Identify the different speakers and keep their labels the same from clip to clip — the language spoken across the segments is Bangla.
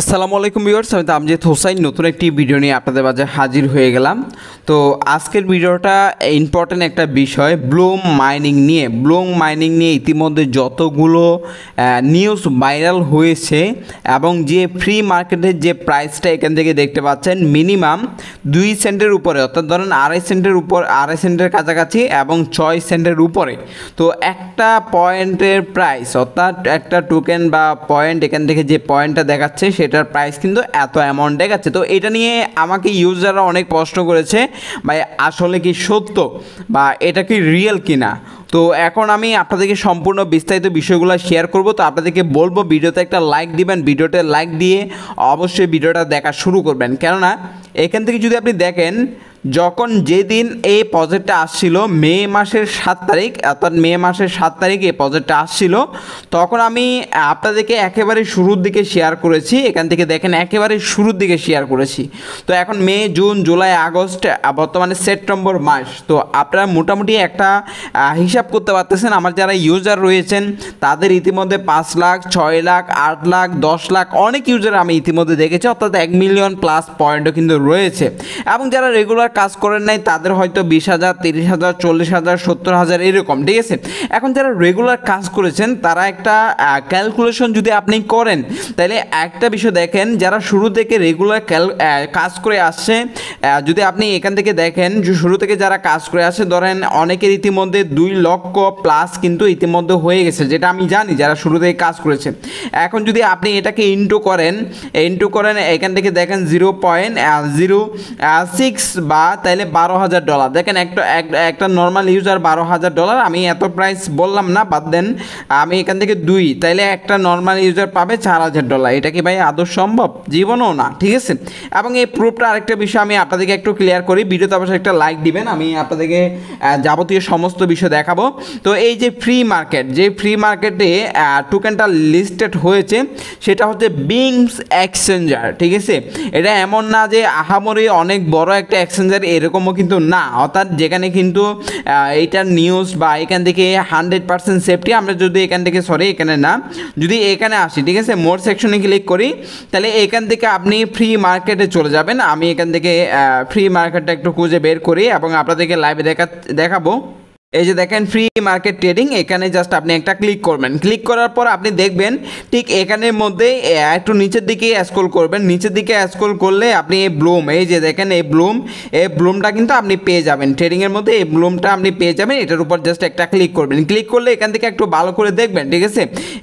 Speaker 1: আসসালামু আলাইকুম ভিউয়ার্স আমি তামজিদ হোসাইন নতুন একটি ভিডিও নিয়ে আপনাদের মাঝে হাজির হয়ে গেলাম তো আজকের ভিডিওটা ইম্পর্ট্যান্ট একটা বিষয় ব্লুম মাইনিং নিয়ে ব্লুম মাইনিং নিয়ে ইতিমধ্যে যতগুলো নিউজ ভাইরাল হয়েছে এবং যে ফ্রি মার্কেটের যে প্রাইসটা এখান থেকে দেখতে পাচ্ছেন মিনিমাম দুই সেন্টের উপরে অর্থাৎ ধরেন আড়াই সেন্টের উপর আড়াই সেন্টের কাছাকাছি এবং ছয় সেন্টের উপরে তো একটা পয়েন্টের প্রাইস অর্থাৎ একটা টোকেন বা পয়েন্ট এখান থেকে যে পয়েন্টটা দেখাচ্ছে সেটার প্রাইস কিন্তু এত অ্যামাউন্টে গেছে তো এটা নিয়ে আমাকে ইউজাররা অনেক প্রশ্ন করেছে ভাই আসলে কি সত্য বা এটা কি রিয়েল কিনা তো এখন আমি আপনাদেরকে সম্পূর্ণ বিস্তারিত বিষয়গুলো শেয়ার করব তো আপনাদেরকে বলবো ভিডিওতে একটা লাইক দিবেন ভিডিওতে লাইক দিয়ে অবশ্যই ভিডিওটা দেখা শুরু করবেন কেননা এখান থেকে যদি আপনি দেখেন যখন যেদিন এই প্রজেক্টটা আসছিল মে মাসের সাত তারিখ অর্থাৎ মে মাসের সাত তারিখ এই প্রজেক্টটা আসছিল তখন আমি আপনাদেরকে একেবারে শুরুর দিকে শেয়ার করেছি এখান থেকে দেখেন একেবারে শুরুর দিকে শেয়ার করেছি তো এখন মে জুন জুলাই আগস্ট বর্তমানে সেপ্টেম্বর মাস তো আপনারা মোটামুটি একটা হিসাব হিসাব করতে পারতেছেন আমার যারা ইউজার রয়েছেন তাদের ইতিমধ্যে পাঁচ লাখ ছয় লাখ আট লাখ দশ লাখ অনেক ইউজার আমি ইতিমধ্যে দেখেছি অর্থাৎ এক মিলিয়ন প্লাস পয়েন্টও কিন্তু রয়েছে এবং যারা রেগুলার কাজ করেন নাই তাদের হয়তো বিশ হাজার তিরিশ হাজার চল্লিশ হাজার সত্তর হাজার এরকম ঠিক আছে এখন যারা রেগুলার কাজ করেছেন তারা একটা ক্যালকুলেশন যদি আপনি করেন তাহলে একটা বিষয় দেখেন যারা শুরু থেকে রেগুলার কাজ করে আসছে যদি আপনি এখান থেকে দেখেন শুরু থেকে যারা কাজ করে আসছে ধরেন অনেকের ইতিমধ্যে দুই লক্ষ লক্ষ প্লাস কিন্তু ইতিমধ্যে হয়ে গেছে যেটা আমি জানি যারা শুরু থেকে কাজ করেছে এখন যদি আপনি এটাকে ইনটু করেন ইনটু করেন এখান থেকে দেখেন জিরো পয়েন্ট জিরো সিক্স বা তাহলে বারো হাজার ডলার দেখেন একটা একটা নর্মাল ইউজার বারো হাজার ডলার আমি এত প্রাইস বললাম না বাদ দেন আমি এখান থেকে দুই তাইলে একটা নর্মাল ইউজার পাবে চার হাজার ডলার এটা কি ভাই আদৌ সম্ভব জীবনও না ঠিক আছে এবং এই প্রুফটা আরেকটা বিষয় আমি আপনাদেরকে একটু ক্লিয়ার করি ভিডিওতে অবশ্যই একটা লাইক দিবেন আমি আপনাদেরকে যাবতীয় সমস্ত বিষয় দেখাবো তো এই যে ফ্রি মার্কেট যে ফ্রি মার্কেটে টোকেনটা লিস্টেড হয়েছে সেটা হচ্ছে বিংস এক্সচেঞ্জার ঠিক আছে এটা এমন না যে আহামরি অনেক বড় একটা এক্সচেঞ্জার এরকমও কিন্তু না অর্থাৎ যেখানে কিন্তু এইটার নিউজ বা এখান থেকে হান্ড্রেড পার্সেন্ট সেফটি আমরা যদি এখান থেকে সরি এখানে না যদি এখানে আসি ঠিক আছে মোর সেকশনে ক্লিক করি তাহলে এখান থেকে আপনি ফ্রি মার্কেটে চলে যাবেন আমি এখান থেকে ফ্রি মার্কেটটা একটু খুঁজে বের করি এবং আপনাদেরকে লাইভে দেখা দেখাবো এই যে দেখেন ফ্রি মার্কেট ট্রেডিং এখানে জাস্ট আপনি একটা ক্লিক করবেন ক্লিক করার পর আপনি দেখবেন ঠিক এখানের মধ্যে একটু নিচের দিকে স্ক্রল করবেন নিচের দিকে স্ক্রল করলে আপনি এই ব্লুম এই যে দেখেন এই ব্লুম এই ব্লুমটা কিন্তু আপনি পেয়ে যাবেন ট্রেডিংয়ের মধ্যে এই ব্লুমটা আপনি পেয়ে যাবেন এটার উপর জাস্ট একটা ক্লিক করবেন ক্লিক করলে এখান থেকে একটু ভালো করে দেখবেন ঠিক আছে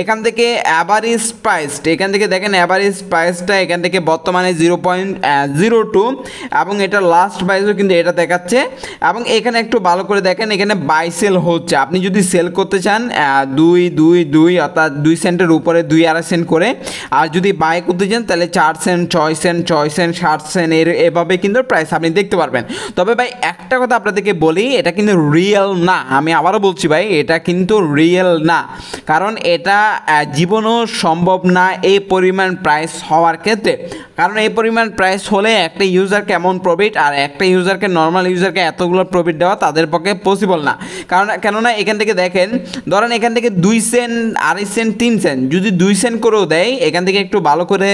Speaker 1: এখান থেকে অ্যাভারেজ প্রাইসড এখান থেকে দেখেন অ্যাভারেজ প্রাইসটা এখান থেকে বর্তমানে জিরো পয়েন্ট জিরো টু এবং এটা লাস্ট প্রাইসও কিন্তু এটা দেখাচ্ছে এবং এখানে একটু ভালো করে দেখেন এখানে বাই সেল হচ্ছে আপনি যদি সেল করতে চান দুই দুই দুই অর্থাৎ দুই সেন্টের উপরে দুই আড়াই সেন্ট করে আর যদি বাই করতে চান তাহলে চার সেন্ট ছয় সেন্ট ছয় সেন্ট সাত সেন্ট এর এভাবে কিন্তু প্রাইস আপনি দেখতে পারবেন তবে ভাই একটা কথা আপনাদেরকে বলি এটা কিন্তু রিয়েল না আমি আবারও বলছি ভাই এটা কিন্তু রিয়েল না কারণ এটা জীবনও সম্ভব না এই পরিমাণ প্রাইস হওয়ার ক্ষেত্রে কারণ এই পরিমাণ প্রাইস হলে একটা ইউজারকে এমন প্রফিট আর একটা ইউজারকে নর্মাল ইউজারকে এতগুলো প্রফিট দেওয়া তাদের পক্ষে পসিবল না কারণ কেননা এখান থেকে দেখেন ধরেন এখান থেকে দুই সেন্ট আড়াই সেন্ট তিন সেন্ট যদি দুই সেন্ট করেও দেয় এখান থেকে একটু ভালো করে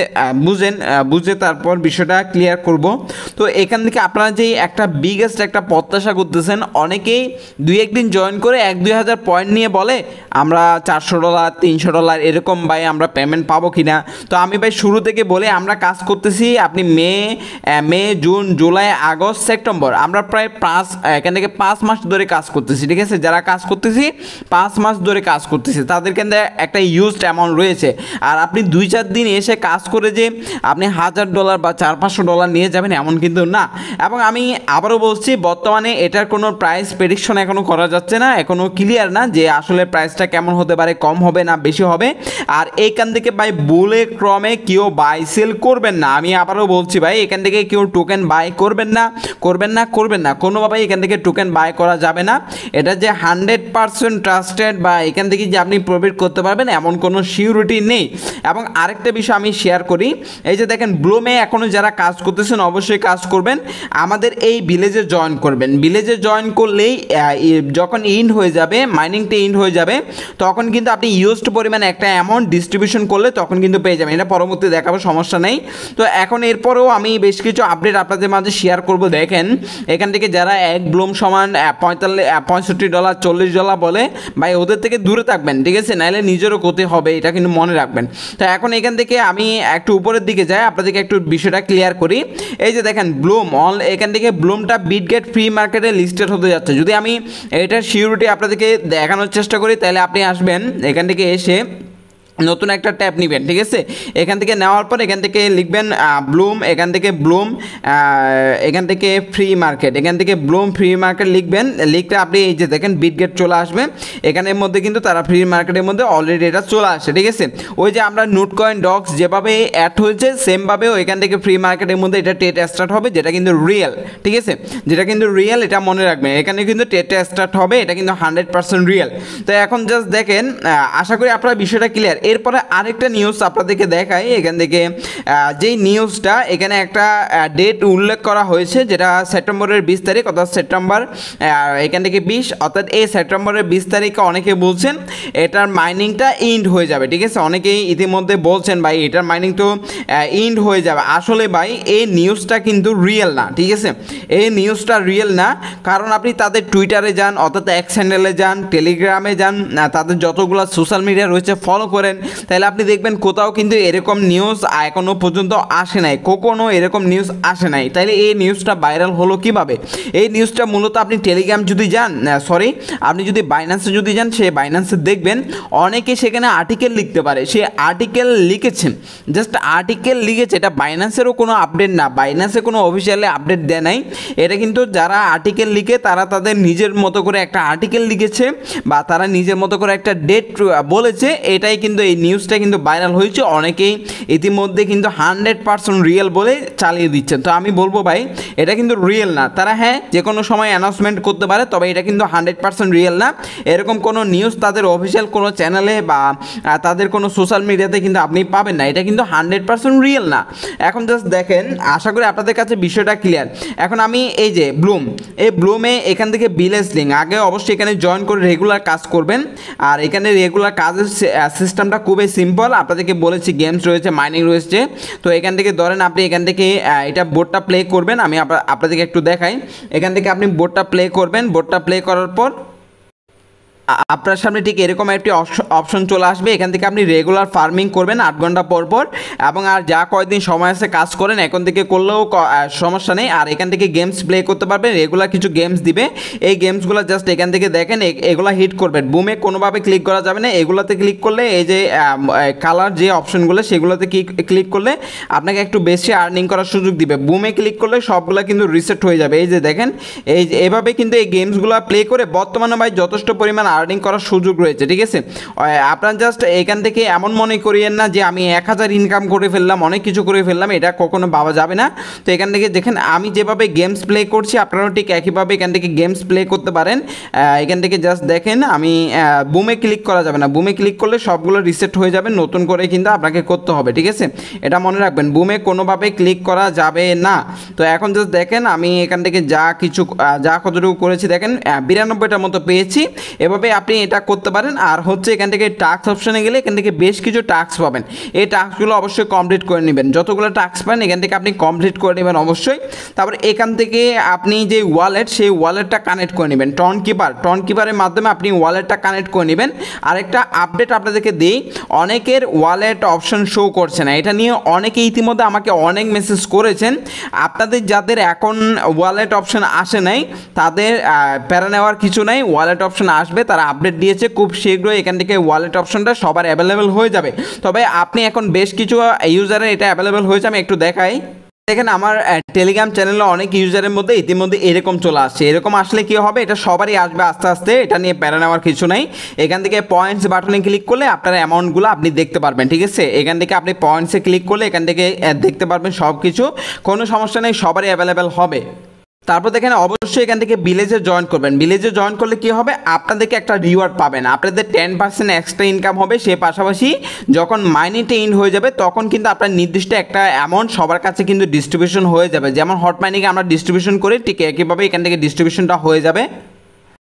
Speaker 1: বুঝেন বুঝে তারপর বিষয়টা ক্লিয়ার করব তো এখান থেকে আপনারা যেই একটা বিগেস্ট একটা প্রত্যাশা করতেছেন অনেকেই দুই একদিন জয়েন করে এক দুই হাজার পয়েন্ট নিয়ে বলে আমরা চারশো ডলার তিনশো ডলার এরকম ভাই আমরা পেমেন্ট পাবো কি না তো আমি ভাই শুরু থেকে বলে আমরা কাজ করতেছি আপনি May May June July August September আমরা প্রায় পাঁচ এখান থেকে পাঁচ মাস ধরে কাজ করতেছি করতেছি ঠিক আছে যারা কাজ করতেছি পাঁচ মাস ধরে কাজ করতেছি তাদের কিন্তু একটা ইউজড অ্যামাউন্ট রয়েছে আর আপনি দুই চার দিন এসে কাজ করে যে আপনি হাজার ডলার বা চার পাঁচশো ডলার নিয়ে যাবেন এমন কিন্তু না এবং আমি আবারও বলছি বর্তমানে এটার কোনো প্রাইস প্রেডিকশন এখনও করা যাচ্ছে না এখনও ক্লিয়ার না যে আসলে প্রাইসটা কেমন হতে পারে কম হবে না বেশি হবে আর এইখান থেকে ভাই বলে ক্রমে কেউ বাই সেল করবেন না আমি আবারও বলছি ভাই এখান থেকে কেউ টোকেন বাই করবেন না করবেন না করবেন না কোনোভাবেই এখান থেকে টোকেন বাই করা যাবে না এটা যে হান্ড্রেড পার্সেন্ট ট্রাস্টেড বা এখান থেকে যে আপনি প্রফিট করতে পারবেন এমন কোনো সিউরিটি নেই এবং আরেকটা বিষয় আমি শেয়ার করি এই যে দেখেন ব্লুমে এখনও যারা কাজ করতেছেন অবশ্যই কাজ করবেন আমাদের এই ভিলেজে জয়েন করবেন ভিলেজে জয়েন করলেই যখন ইন্ড হয়ে যাবে মাইনিংটা ইন্ড হয়ে যাবে তখন কিন্তু আপনি ইউজড পরিমাণে একটা অ্যামাউন্ট ডিস্ট্রিবিউশন করলে তখন কিন্তু পেয়ে যাবেন এটা পরবর্তী দেখাবো সমস্যা নেই তো এখন এরপরেও আমি বেশ কিছু আপডেট আপনাদের মাঝে শেয়ার করব দেখেন এখান থেকে যারা এক ব্লুম সমান পঁয়তাল্লিশ পঁয়ষট্টি ডলার চল্লিশ ডলার বলে ভাই ওদের থেকে দূরে থাকবেন ঠিক আছে নাহলে নিজেরও ক্ষতি হবে এটা কিন্তু মনে রাখবেন তো এখন এখান থেকে আমি একটু উপরের দিকে যাই আপনাদেরকে একটু বিষয়টা ক্লিয়ার করি এই যে দেখেন ব্লুম অল এখান থেকে ব্লুমটা বিটগেট ফ্রি মার্কেটে লিস্টেড হতে যাচ্ছে যদি আমি এটার সিউরিটি আপনাদেরকে দেখানোর চেষ্টা করি তাহলে আপনি আসবেন এখান থেকে এসে নতুন একটা ট্যাব নেবেন ঠিক আছে এখান থেকে নেওয়ার পর এখান থেকে লিখবেন ব্লুম এখান থেকে ব্লুম এখান থেকে ফ্রি মার্কেট এখান থেকে ব্লুম ফ্রি মার্কেট লিখবেন লিখতে আপনি এই যে দেখেন বিটগেট চলে আসবে এখানের মধ্যে কিন্তু তারা ফ্রি মার্কেটের মধ্যে অলরেডি এটা চলে আসে ঠিক আছে ওই যে আমরা নোট কয়েন ডক্স যেভাবে অ্যাড হয়েছে সেমভাবে ওইখান থেকে ফ্রি মার্কেটের মধ্যে এটা টেট স্টার্ট হবে যেটা কিন্তু রিয়েল ঠিক আছে যেটা কিন্তু রিয়েল এটা মনে রাখবেন এখানে কিন্তু টেট স্টার্ট হবে এটা কিন্তু হান্ড্রেড পার্সেন্ট রিয়েল তো এখন জাস্ট দেখেন আশা করি আপনারা বিষয়টা ক্লিয়ার এরপরে আরেকটা নিউজ আপনাদেরকে দেখাই এখান থেকে যেই নিউজটা এখানে একটা ডেট উল্লেখ করা হয়েছে যেটা সেপ্টেম্বরের বিশ তারিখ অর্থাৎ সেপ্টেম্বর এখান থেকে বিশ অর্থাৎ এই সেপ্টেম্বরের বিশ তারিখে অনেকে বলছেন এটার মাইনিংটা ইন্ড হয়ে যাবে ঠিক আছে অনেকেই ইতিমধ্যে বলছেন ভাই এটার মাইনিং তো ইন্ড হয়ে যাবে আসলে ভাই এই নিউজটা কিন্তু রিয়েল না ঠিক আছে এই নিউজটা রিয়েল না কারণ আপনি তাদের টুইটারে যান অর্থাৎ এক চ্যানেলে যান টেলিগ্রামে যান তাদের যতগুলো সোশ্যাল মিডিয়া রয়েছে ফলো করেন দেখবেন তাহলে আপনি দেখবেন কোথাও কিন্তু এরকম নিউজ এখনও পর্যন্ত আসে নাই কখনও এরকম নিউজ আসে নাই তাইলে এই নিউজটা ভাইরাল হলো কিভাবে এই নিউজটা মূলত আপনি টেলিগ্রাম যদি যান সরি আপনি যদি বাইন্যান্সে যদি যান সে বাইন্যান্সে দেখবেন অনেকে সেখানে আর্টিকেল লিখতে পারে সে আর্টিকেল লিখেছেন জাস্ট আর্টিকেল লিখেছে এটা বাইন্যান্সেরও কোনো আপডেট না বাইন্যান্সে কোনো অফিসিয়ালি আপডেট দেয় নাই এটা কিন্তু যারা আর্টিকেল লিখে তারা তাদের নিজের মতো করে একটা আর্টিকেল লিখেছে বা তারা নিজের মতো করে একটা ডেট বলেছে এটাই কিন্তু এই নিউজটা কিন্তু ভাইরাল হয়েছে অনেকেই ইতিমধ্যে কিন্তু হান্ড্রেড পার্সেন্ট রিয়েল বলে চালিয়ে দিচ্ছেন তো আমি বলবো ভাই এটা কিন্তু রিয়েল না তারা হ্যাঁ যে কোনো সময় অ্যানাউন্সমেন্ট করতে পারে তবে এটা কিন্তু হান্ড্রেড পার্সেন্ট রিয়েল না এরকম কোনো নিউজ তাদের অফিসিয়াল কোনো চ্যানেলে বা তাদের কোনো সোশ্যাল মিডিয়াতে কিন্তু আপনি পাবেন না এটা কিন্তু হান্ড্রেড পার্সেন্ট রিয়েল না এখন জাস্ট দেখেন আশা করি আপনাদের কাছে বিষয়টা ক্লিয়ার এখন আমি এই যে ব্লুম এই ব্লুমে এখান থেকে বিলেজ লিঙ্ক আগে অবশ্যই এখানে জয়েন করে রেগুলার কাজ করবেন আর এখানে রেগুলার কাজের সিস্টেমটা গেমটা খুবই সিম্পল আপনাদেরকে বলেছি গেমস রয়েছে মাইনিং রয়েছে তো এখান থেকে ধরেন আপনি এখান থেকে এটা বোর্ডটা প্লে করবেন আমি আপনাদেরকে একটু দেখাই এখান থেকে আপনি বোর্ডটা প্লে করবেন বোর্ডটা প্লে করার পর আপনার সামনে ঠিক এরকম একটি অপশন চলে আসবে এখান থেকে আপনি রেগুলার ফার্মিং করবেন আট ঘন্টা পর পর এবং আর যা কয়েকদিন সময় আছে কাজ করেন এখন থেকে করলেও সমস্যা নেই আর এখান থেকে গেমস প্লে করতে পারবেন রেগুলার কিছু গেমস দিবে এই গেমসগুলো জাস্ট এখান থেকে দেখেন এগুলো হিট করবেন বুমে কোনোভাবে ক্লিক করা যাবে না এগুলোতে ক্লিক করলে এই যে কালার যে অপশনগুলো সেগুলোতে ক্লিক করলে আপনাকে একটু বেশি আর্নিং করার সুযোগ দিবে বুমে ক্লিক করলে সবগুলো কিন্তু রিসেট হয়ে যাবে এই যে দেখেন এই এভাবে কিন্তু এই গেমসগুলো প্লে করে বর্তমানে ভাই যথেষ্ট পরিমাণ আর্নিং করার সুযোগ রয়েছে ঠিক আছে আপনার জাস্ট এখান থেকে এমন মনে করিয়েন না যে আমি এক হাজার ইনকাম করে ফেললাম অনেক কিছু করে ফেললাম এটা কখনো বাবা যাবে না তো এখান থেকে দেখেন আমি যেভাবে গেমস প্লে করছি আপনারাও ঠিক একইভাবে এখান থেকে গেমস প্লে করতে পারেন এখান থেকে জাস্ট দেখেন আমি বুমে ক্লিক করা যাবে না বুমে ক্লিক করলে সবগুলো রিসেট হয়ে যাবে নতুন করে কিন্তু আপনাকে করতে হবে ঠিক আছে এটা মনে রাখবেন বুমে কোনোভাবে ক্লিক করা যাবে না তো এখন জাস্ট দেখেন আমি এখান থেকে যা কিছু যা কতটুকু করেছি দেখেন বিরানব্বইটার মতো পেয়েছি এভাবে এইভাবে আপনি এটা করতে পারেন আর হচ্ছে এখান থেকে টাস্ক অপশানে গেলে এখান থেকে বেশ কিছু টাস্ক পাবেন এই টাস্কগুলো অবশ্যই কমপ্লিট করে নেবেন যতগুলো টাস্ক পান এখান থেকে আপনি কমপ্লিট করে নেবেন অবশ্যই তারপর এখান থেকে আপনি যে ওয়ালেট সেই ওয়ালেটটা কানেক্ট করে নেবেন টন কিপার টন কিপারের মাধ্যমে আপনি ওয়ালেটটা কানেক্ট করে নেবেন আরেকটা আপডেট আপনাদেরকে দিই অনেকের ওয়ালেট অপশন শো করছে না এটা নিয়ে অনেকে ইতিমধ্যে আমাকে অনেক মেসেজ করেছেন আপনাদের যাদের এখন ওয়ালেট অপশন আসে নাই তাদের প্যারা নেওয়ার কিছু নাই ওয়ালেট অপশন আসবে তার তারা আপডেট দিয়েছে খুব শীঘ্রই এখান থেকে ওয়ালেট অপশনটা সবার অ্যাভেলেবেল হয়ে যাবে তবে আপনি এখন বেশ কিছু ইউজারের এটা অ্যাভেলেবেল হয়েছে আমি একটু দেখাই দেখেন আমার টেলিগ্রাম চ্যানেলে অনেক ইউজারের মধ্যে ইতিমধ্যে এরকম চলে আসছে এরকম আসলে কি হবে এটা সবারই আসবে আস্তে আস্তে এটা নিয়ে প্যারা নেওয়ার কিছু নাই এখান থেকে পয়েন্টস বাটনে ক্লিক করলে আপনার অ্যামাউন্টগুলো আপনি দেখতে পারবেন ঠিক আছে এখান থেকে আপনি পয়েন্টসে ক্লিক করলে এখান থেকে দেখতে পারবেন সব কিছু কোনো সমস্যা নেই সবারই অ্যাভেলেবেল হবে তারপর দেখেন অবশ্যই এখান থেকে ভিলেজে জয়েন করবেন ভিলেজে জয়েন করলে কি হবে আপনাদেরকে একটা রিওয়ার্ড পাবেন আপনাদের টেন পার্সেন্ট এক্সট্রা ইনকাম হবে সে পাশাপাশি যখন মাইনিটা ইন হয়ে যাবে তখন কিন্তু আপনার নির্দিষ্ট একটা অ্যামাউন্ট সবার কাছে কিন্তু ডিস্ট্রিবিউশন হয়ে যাবে যেমন হট মাইনিকে আমরা ডিস্ট্রিবিউশন করি ঠিক একইভাবে এখান থেকে ডিস্ট্রিবিউশনটা হয়ে যাবে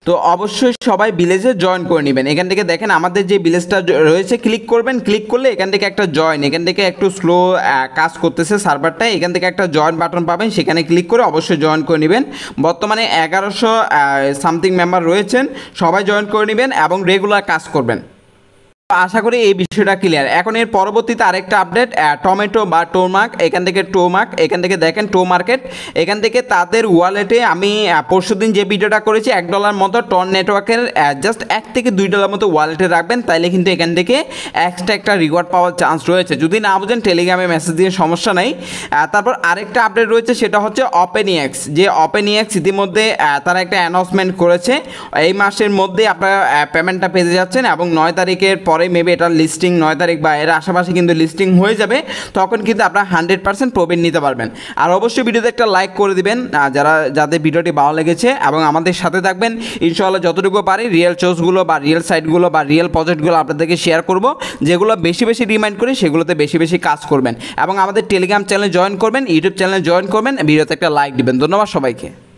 Speaker 1: তো অবশ্যই সবাই ভিলেজে জয়েন করে নেবেন এখান থেকে দেখেন আমাদের যে ভিলেজটা রয়েছে ক্লিক করবেন ক্লিক করলে এখান থেকে একটা জয়েন এখান থেকে একটু স্লো কাজ করতেছে সার্ভারটা এখান থেকে একটা জয়েন বাটন পাবেন সেখানে ক্লিক করে অবশ্যই জয়েন করে নেবেন বর্তমানে এগারোশো সামথিং মেম্বার রয়েছেন সবাই জয়েন করে নেবেন এবং রেগুলার কাজ করবেন আশা করি এই বিষয়টা ক্লিয়ার এখন এর পরবর্তীতে আরেকটা আপডেট টমেটো বা টোমার্ক এখান থেকে টোমার্ক এখান থেকে দেখেন টো মার্কেট এখান থেকে তাদের ওয়ালেটে আমি পরশু দিন যে ভিডিওটা করেছি এক ডলার মতো টন নেটওয়ার্কের জাস্ট এক থেকে দুই ডলার মতো ওয়ালেটে রাখবেন তাইলে কিন্তু এখান থেকে এক্সট্রা একটা রিওয়ার্ড পাওয়ার চান্স রয়েছে যদি না বুঝেন টেলিগ্রামে মেসেজ দিয়ে সমস্যা নেই তারপর আরেকটা আপডেট রয়েছে সেটা হচ্ছে অপেনিএক্স যে অপেনিএক্স ইতিমধ্যে তারা একটা অ্যানাউন্সমেন্ট করেছে এই মাসের মধ্যে আপনারা পেমেন্টটা পেতে যাচ্ছেন এবং নয় তারিখের পরে পরে মেবি এটা লিস্টিং নয় তারিখ বা এর আশেপাশে কিন্তু লিস্টিং হয়ে যাবে তখন কিন্তু আপনারা হান্ড্রেড পার্সেন্ট প্রফিট নিতে পারবেন আর অবশ্যই ভিডিওতে একটা লাইক করে দিবেন যারা যাদের ভিডিওটি ভালো লেগেছে এবং আমাদের সাথে থাকবেন ইনশাআল্লাহ যতটুকু পারি রিয়েল চোসগুলো বা রিয়েল সাইটগুলো বা রিয়েল প্রজেক্টগুলো আপনাদেরকে শেয়ার করব যেগুলো বেশি বেশি রিমাইন্ড করে সেগুলোতে বেশি বেশি কাজ করবেন এবং আমাদের টেলিগ্রাম চ্যানেল জয়েন করবেন ইউটিউব চ্যানেল জয়েন করবেন ভিডিওতে একটা লাইক দিবেন ধন্যবাদ সবাইকে